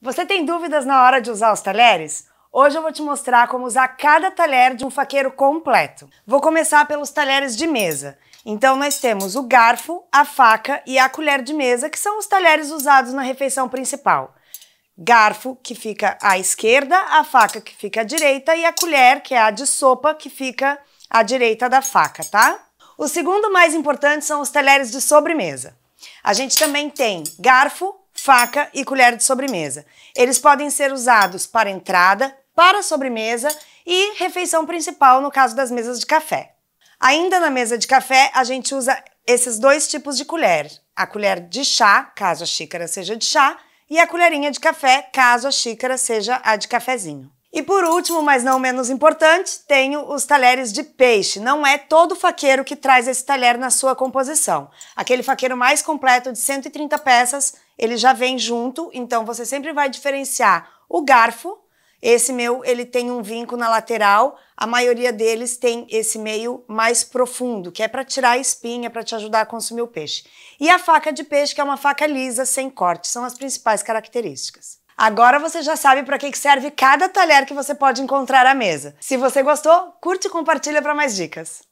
Você tem dúvidas na hora de usar os talheres? Hoje eu vou te mostrar como usar cada talher de um faqueiro completo. Vou começar pelos talheres de mesa. Então nós temos o garfo, a faca e a colher de mesa, que são os talheres usados na refeição principal. Garfo, que fica à esquerda, a faca, que fica à direita, e a colher, que é a de sopa, que fica à direita da faca, tá? O segundo mais importante são os talheres de sobremesa. A gente também tem garfo, faca e colher de sobremesa. Eles podem ser usados para entrada, para sobremesa e refeição principal no caso das mesas de café. Ainda na mesa de café, a gente usa esses dois tipos de colher: a colher de chá, caso a xícara seja de chá, e a colherinha de café, caso a xícara seja a de cafezinho. E por último, mas não menos importante, tenho os talheres de peixe. Não é todo faqueiro que traz esse talher na sua composição. Aquele faqueiro mais completo de 130 peças, ele já vem junto, então você sempre vai diferenciar o garfo. Esse meu, ele tem um vinco na lateral. A maioria deles tem esse meio mais profundo, que é para tirar a espinha, para te ajudar a consumir o peixe. E a faca de peixe, que é uma faca lisa, sem corte, são as principais características. Agora você já sabe para que serve cada talher que você pode encontrar à mesa. Se você gostou, curte e compartilha para mais dicas.